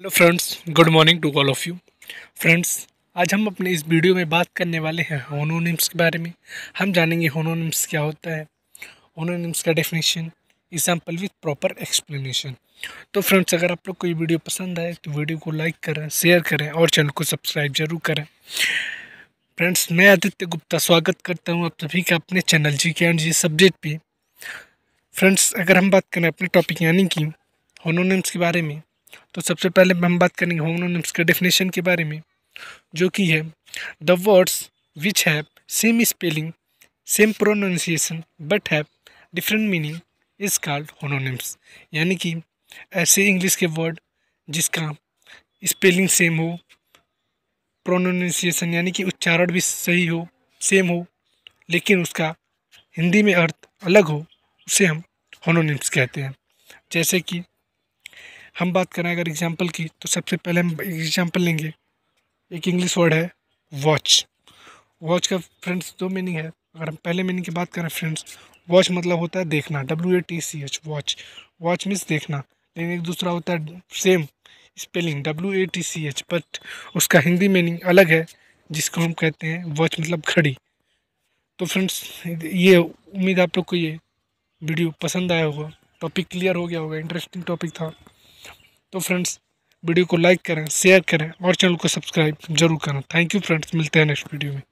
hello friends good morning to all of you friends आज हम अपने इस वीडियो में बात करने वाले हैं होनोनिम्स के बारे में हम जानेंगे होनोनिम्स क्या होता है होनोनिम्स का definition example with proper explanation तो फ्रेंड्स अगर आप लोग को ये वीडियो पसंद आए तो वीडियो को लाइक करें शेयर करें और चैनल को सब्सक्राइब जरूर करें फ्रेंड्स मैं आदित्य गुप्ता स्वागत करता हूँ आप सभी का अपने channel G K and G subject पे फ्रेंड्स अगर हम बात करें अपने टॉपिक यानी कि होनोनिम्स के बारे में तो सबसे पहले हम बात करेंगे होमोनिम्स के डेफिनेशन के बारे में जो कि है the words which have same spelling same pronunciation but have different meaning is called homonyms यानी कि ऐसे इंग्लिश के वर्ड जिसका स्पेलिंग सेम हो प्रोनाउंसिएशन यानी कि उच्चारण भी सही हो सेम हो लेकिन उसका हिंदी में अर्थ अलग हो उसे हम होनोनिम्स कहते हैं जैसे कि हम बात करें अगर एग्जाम्पल की तो सबसे पहले हम एग्जाम्पल लेंगे एक इंग्लिश वर्ड है वॉच वॉच का फ्रेंड्स दो मीनिंग है अगर हम पहले मीनिंग की बात करें फ्रेंड्स वॉच मतलब होता है देखना W A T C H watch watch means देखना लेकिन एक दूसरा होता है same spelling W A T C H but उसका हिंदी मीनिंग अलग है जिसको हम कहते हैं वॉच मतलब घड़ी तो फ्रेंड्स ये उम्मीद आप लोग को ये वीडियो पसंद आया होगा टॉपिक क्लियर हो गया होगा इंटरेस्टिंग टॉपिक था तो फ्रेंड्स वीडियो को लाइक करें शेयर करें और चैनल को सब्सक्राइब जरूर करें थैंक यू फ्रेंड्स मिलते हैं नेक्स्ट वीडियो में